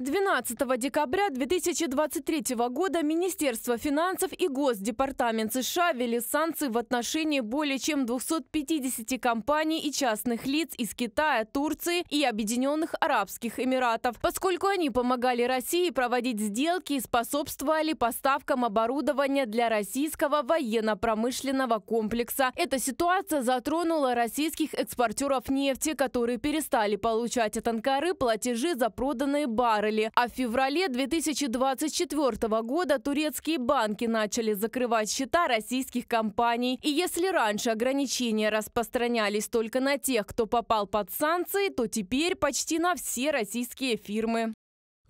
12 декабря 2023 года Министерство финансов и Госдепартамент США ввели санкции в отношении более чем 250 компаний и частных лиц из Китая, Турции и Объединенных Арабских Эмиратов, поскольку они помогали России проводить сделки и способствовали поставкам оборудования для российского военно-промышленного комплекса. Эта ситуация затронула российских экспортеров нефти, которые перестали получать от Анкары платежи за проданные бары Баррели. А в феврале 2024 года турецкие банки начали закрывать счета российских компаний. И если раньше ограничения распространялись только на тех, кто попал под санкции, то теперь почти на все российские фирмы.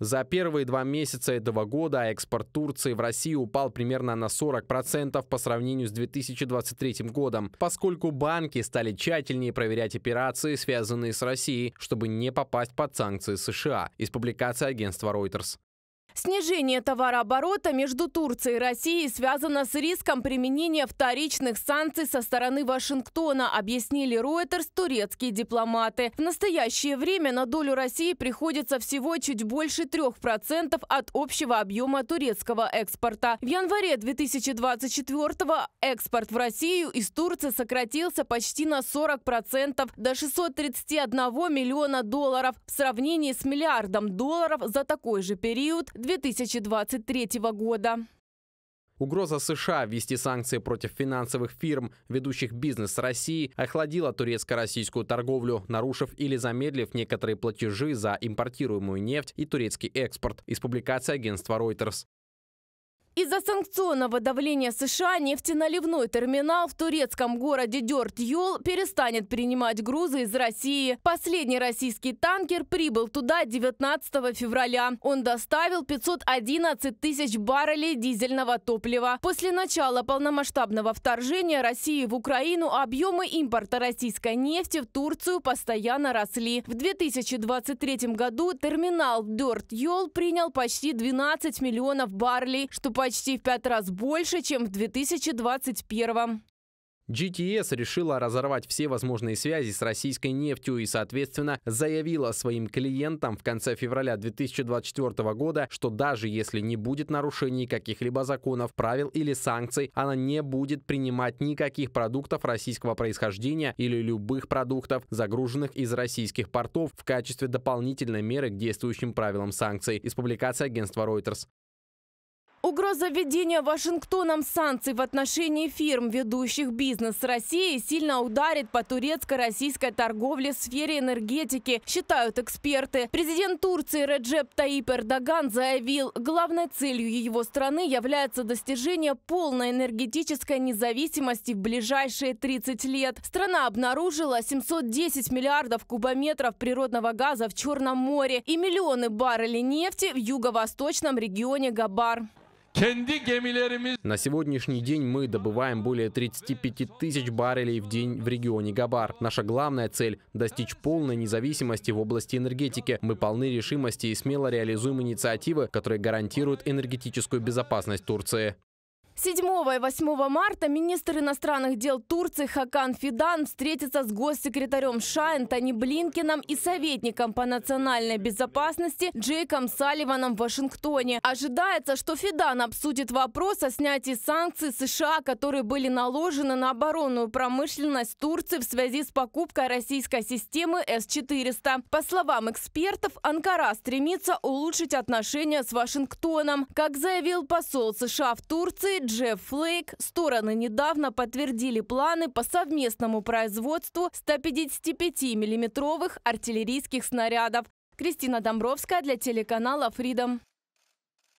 За первые два месяца этого года экспорт Турции в Россию упал примерно на 40% по сравнению с 2023 годом, поскольку банки стали тщательнее проверять операции, связанные с Россией, чтобы не попасть под санкции США, из публикации агентства Reuters. Снижение товарооборота между Турцией и Россией связано с риском применения вторичных санкций со стороны Вашингтона, объяснили Reuters турецкие дипломаты. В настоящее время на долю России приходится всего чуть больше 3% от общего объема турецкого экспорта. В январе 2024 экспорт в Россию из Турции сократился почти на 40% до 631 миллиона долларов в сравнении с миллиардом долларов за такой же период – 2023 года. Угроза США ввести санкции против финансовых фирм, ведущих бизнес России, охладила турецко-российскую торговлю, нарушив или замедлив некоторые платежи за импортируемую нефть и турецкий экспорт из публикации агентства Reuters. Из-за санкционного давления США нефтеналивной терминал в турецком городе Дёрт-Юл перестанет принимать грузы из России. Последний российский танкер прибыл туда 19 февраля. Он доставил 511 тысяч баррелей дизельного топлива. После начала полномасштабного вторжения России в Украину объемы импорта российской нефти в Турцию постоянно росли. В 2023 году терминал Дёрт-Юл принял почти 12 миллионов баррелей, что по почти в пять раз больше, чем в 2021. GTS решила разорвать все возможные связи с российской нефтью и, соответственно, заявила своим клиентам в конце февраля 2024 года, что даже если не будет нарушений каких-либо законов, правил или санкций, она не будет принимать никаких продуктов российского происхождения или любых продуктов, загруженных из российских портов в качестве дополнительной меры к действующим правилам санкций из публикации агентства Reuters. Угроза введения Вашингтоном санкций в отношении фирм, ведущих бизнес с Россией, сильно ударит по турецко-российской торговле в сфере энергетики, считают эксперты. Президент Турции Реджеп Таип Эрдоган заявил, главной целью его страны является достижение полной энергетической независимости в ближайшие 30 лет. Страна обнаружила 710 миллиардов кубометров природного газа в Черном море и миллионы баррелей нефти в юго-восточном регионе Габар. На сегодняшний день мы добываем более 35 тысяч баррелей в день в регионе Габар. Наша главная цель – достичь полной независимости в области энергетики. Мы полны решимости и смело реализуем инициативы, которые гарантируют энергетическую безопасность Турции. 7 и 8 марта министр иностранных дел Турции Хакан Фидан встретится с госсекретарем США Энтони Блинкином и советником по национальной безопасности Джейком Салливаном в Вашингтоне. Ожидается, что Фидан обсудит вопрос о снятии санкций США, которые были наложены на оборонную промышленность Турции в связи с покупкой российской системы С-400. По словам экспертов, Анкара стремится улучшить отношения с Вашингтоном. Как заявил посол США в Турции Джефф Флейк стороны недавно подтвердили планы по совместному производству 155 миллиметровых артиллерийских снарядов. Кристина Домбровская для телеканала Freedom.